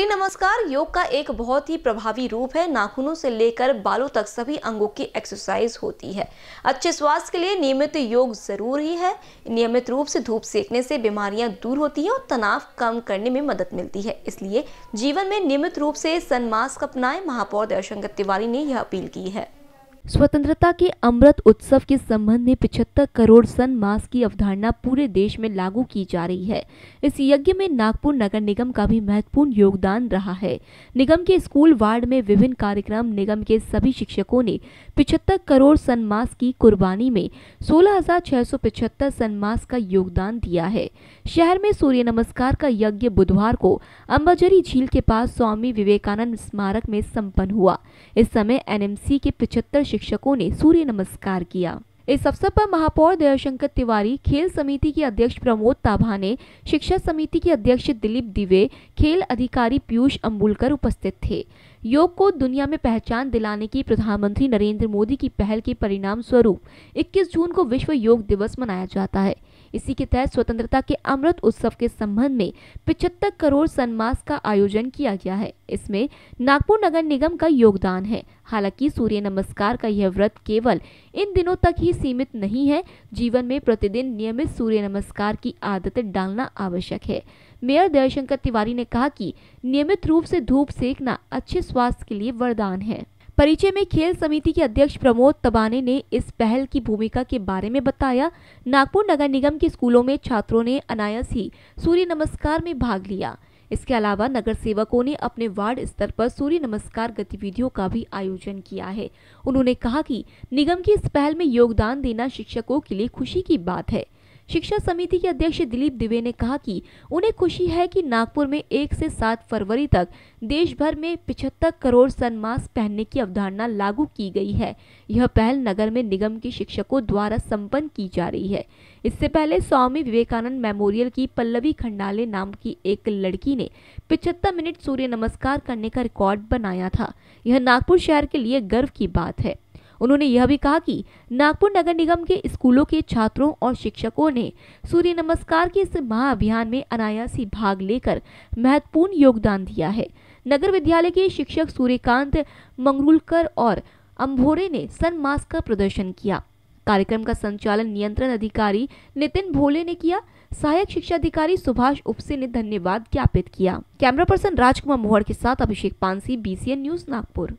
सूर्य नमस्कार योग का एक बहुत ही प्रभावी रूप है नाखूनों से लेकर बालों तक सभी अंगों की एक्सरसाइज होती है अच्छे स्वास्थ्य के लिए नियमित योग जरूर ही है नियमित रूप से धूप सेकने से बीमारियां दूर होती हैं और तनाव कम करने में मदद मिलती है इसलिए जीवन में नियमित रूप से सन मास्क अपनाएं महापौर दर्शन तिवारी ने यह अपील की है स्वतंत्रता के अमृत उत्सव के संबंध में 75 करोड़ सन मास की अवधारणा पूरे देश में लागू की जा रही है इस यज्ञ में नागपुर नगर निगम का भी महत्वपूर्ण योगदान रहा है निगम के स्कूल वार्ड में विभिन्न कार्यक्रम निगम के सभी शिक्षकों ने 75 करोड़ सन मास की कुर्बानी में सोलह सन मास का योगदान दिया है शहर में सूर्य नमस्कार का यज्ञ बुधवार को अम्बाजरी झील के पास स्वामी विवेकानंद स्मारक में सम्पन्न हुआ इस समय एनएमसी के पिछहत्तर शिक्षकों ने सूर्य नमस्कार किया इस अवसर पर महापौर दयाशंकर तिवारी खेल समिति के अध्यक्ष प्रमोद ताभा ने शिक्षा समिति के अध्यक्ष दिलीप दिवे खेल अधिकारी पीयूष अम्बुलकर उपस्थित थे योग को दुनिया में पहचान दिलाने की प्रधानमंत्री नरेंद्र मोदी की पहल के परिणाम स्वरूप 21 जून को विश्व योग दिवस मनाया जाता है इसी के तहत स्वतंत्रता के अमृत उत्सव के संबंध में पिछहत्तर करोड़ सनमास का आयोजन किया गया है इसमें नागपुर नगर निगम का योगदान है हालांकि सूर्य नमस्कार का यह व्रत केवल इन दिनों तक ही सीमित नहीं है जीवन में प्रतिदिन नियमित सूर्य नमस्कार की आदत डालना आवश्यक है मेयर दयाशंकर तिवारी ने कहा कि नियमित रूप से धूप सेकना अच्छे स्वास्थ्य के लिए वरदान है परिचय में खेल समिति के अध्यक्ष प्रमोद तबाने ने इस पहल की भूमिका के बारे में बताया नागपुर नगर निगम के स्कूलों में छात्रों ने अनायास ही सूर्य नमस्कार में भाग लिया इसके अलावा नगर सेवकों ने अपने वार्ड स्तर पर सूर्य नमस्कार गतिविधियों का भी आयोजन किया है उन्होंने कहा कि निगम की इस पहल में योगदान देना शिक्षकों के लिए खुशी की बात है शिक्षा समिति के अध्यक्ष दिलीप दिवे ने कहा कि उन्हें खुशी है कि नागपुर में एक से सात फरवरी तक देश भर में पिछहत्तर करोड़ सन मास्क पहनने की अवधारणा लागू की गई है यह पहल नगर में निगम के शिक्षकों द्वारा संपन्न की जा रही है इससे पहले स्वामी विवेकानंद मेमोरियल की पल्लवी खंडाले नाम की एक लड़की ने पिछहत्तर मिनट सूर्य नमस्कार करने का रिकॉर्ड बनाया था यह नागपुर शहर के लिए गर्व की बात है उन्होंने यह भी कहा कि नागपुर नगर निगम के स्कूलों के छात्रों और शिक्षकों ने सूर्य नमस्कार के इस महाअभियान में अनायासी भाग लेकर महत्वपूर्ण योगदान दिया है नगर विद्यालय के शिक्षक सूर्यकांत मंगरुलकर और अम्भोरे ने सन मास्क का प्रदर्शन किया कार्यक्रम का संचालन नियंत्रण अधिकारी नितिन भोले ने किया सहायक शिक्षा अधिकारी सुभाष उपसे ने धन्यवाद ज्ञापित किया कैमरा पर्सन राजकुमार मोहर के साथ अभिषेक पानसी बीसीएन न्यूज नागपुर